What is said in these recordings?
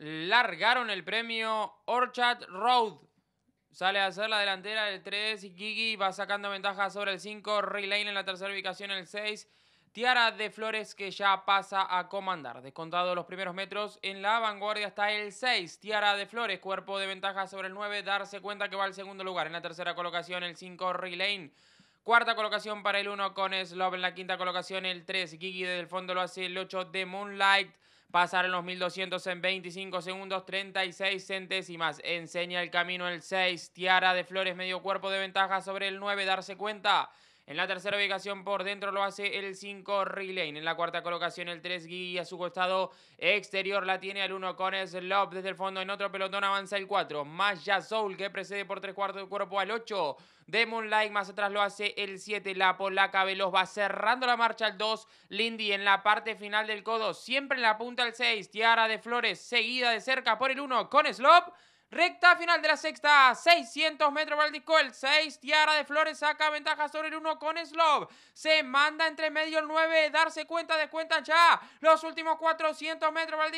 largaron el premio Orchard Road. Sale a hacer la delantera el 3. Gigi va sacando ventaja sobre el 5. Relay en la tercera ubicación el 6. Tiara de Flores que ya pasa a comandar. Descontado los primeros metros en la vanguardia está el 6. Tiara de Flores, cuerpo de ventaja sobre el 9. Darse cuenta que va al segundo lugar. En la tercera colocación el 5 Lane. Cuarta colocación para el 1 con Slob. En la quinta colocación el 3. Gigi desde el fondo lo hace el 8 de Moonlight pasar en los 1200 en 25 segundos, 36 centésimas. Enseña el camino el 6. Tiara de Flores, medio cuerpo de ventaja sobre el 9. Darse cuenta en la tercera ubicación por dentro lo hace el 5 Lane. En la cuarta colocación el 3 Guía a su costado exterior la tiene al 1 con Slop desde el fondo. En otro pelotón avanza el 4. ya Soul que precede por tres cuartos del cuerpo al 8. Demon Like. más atrás lo hace el 7. La polaca Veloz va cerrando la marcha al 2. Lindy en la parte final del codo. Siempre en la punta al 6. Tiara de Flores seguida de cerca por el 1 con Slop. Recta final de la sexta, 600 metros para el 6, Tiara de Flores saca ventaja sobre el 1 con Slob, se manda entre medio el 9, darse cuenta, de cuenta ya, los últimos 400 metros para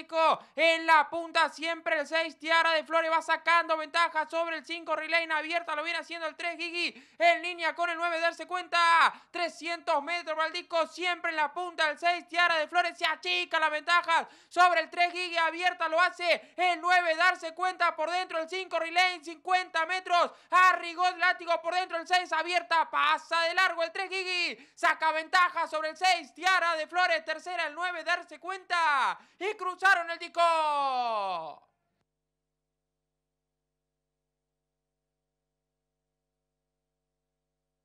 en la punta siempre el 6, Tiara de Flores va sacando ventaja sobre el 5, Relay abierta, lo viene haciendo el 3, Gigi en línea con el 9, darse cuenta, 300 metros para siempre en la punta el 6, Tiara de Flores se achica la ventaja sobre el 3, Gigi abierta, lo hace el 9, darse cuenta por dentro, dentro el 5, Relay, 50 metros, Arrigón, látigo por dentro el 6, abierta, pasa de largo el 3, Gigi, saca ventaja sobre el 6, Tiara de Flores, tercera el 9, darse cuenta y cruzaron el disco.